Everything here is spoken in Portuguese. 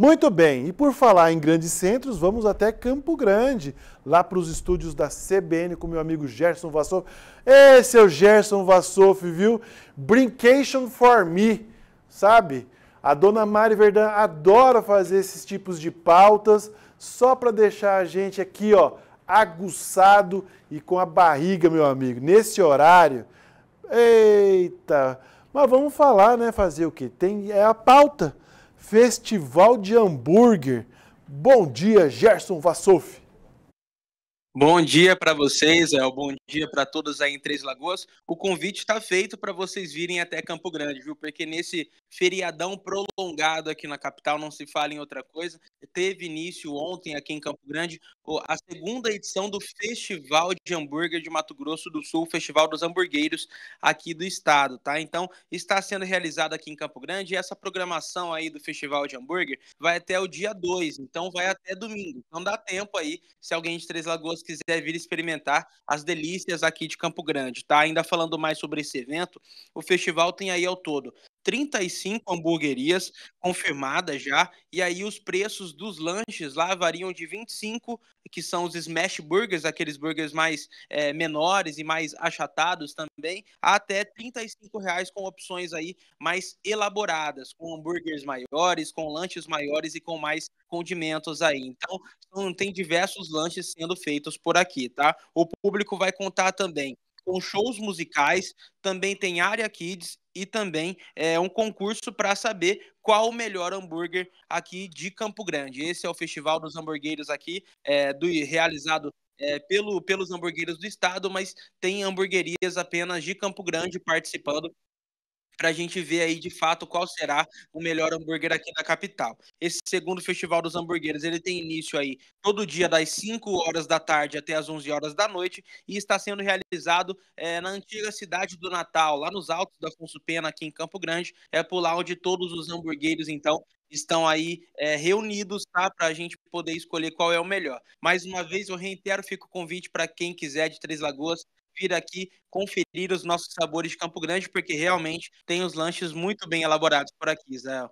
Muito bem, e por falar em grandes centros, vamos até Campo Grande, lá para os estúdios da CBN com meu amigo Gerson Esse É, o Gerson Vassouf, viu? Brincation for me, sabe? A dona Mari Verdã adora fazer esses tipos de pautas só para deixar a gente aqui, ó, aguçado e com a barriga, meu amigo, nesse horário. Eita! Mas vamos falar, né? Fazer o que? Tem é a pauta. Festival de Hambúrguer. Bom dia, Gerson Vassouf. Bom dia para vocês, é o bom dia para todos aí em Três Lagoas. O convite está feito para vocês virem até Campo Grande, viu? Porque nesse feriadão prolongado aqui na capital, não se fala em outra coisa, teve início ontem aqui em Campo Grande a segunda edição do Festival de Hambúrguer de Mato Grosso do Sul, Festival dos Hambúrgueres aqui do estado, tá? Então, está sendo realizado aqui em Campo Grande e essa programação aí do Festival de Hambúrguer vai até o dia 2, então vai até domingo. Então dá tempo aí, se alguém de Três Lagoas pessoas quiserem vir experimentar as delícias aqui de Campo Grande, tá? Ainda falando mais sobre esse evento, o festival tem aí ao todo 35 hamburguerias confirmadas já, e aí os preços dos lanches lá variam de 25, que são os smash burgers, aqueles burgers mais é, menores e mais achatados também, até 35 reais com opções aí mais elaboradas, com hambúrgueres maiores, com lanches maiores e com mais condimentos aí. Então, tem diversos lanches sendo feitos por aqui, tá? O público vai contar também com shows musicais, também tem área kids e também é, um concurso para saber qual o melhor hambúrguer aqui de Campo Grande. Esse é o Festival dos Hambúrgueres aqui, é, do, realizado é, pelo, pelos hambúrgueres do estado, mas tem hambúrguerias apenas de Campo Grande participando para a gente ver aí de fato qual será o melhor hambúrguer aqui na capital. Esse segundo Festival dos Hambúrgueres, ele tem início aí todo dia das 5 horas da tarde até as 11 horas da noite e está sendo realizado é, na antiga cidade do Natal, lá nos altos da Afonso Pena, aqui em Campo Grande. É por lá onde todos os hambúrgueres, então, estão aí é, reunidos, tá? Para a gente poder escolher qual é o melhor. Mais uma vez, eu reitero, fico o convite para quem quiser de Três Lagoas vir aqui conferir os nossos sabores de Campo Grande, porque realmente tem os lanches muito bem elaborados por aqui, Zé.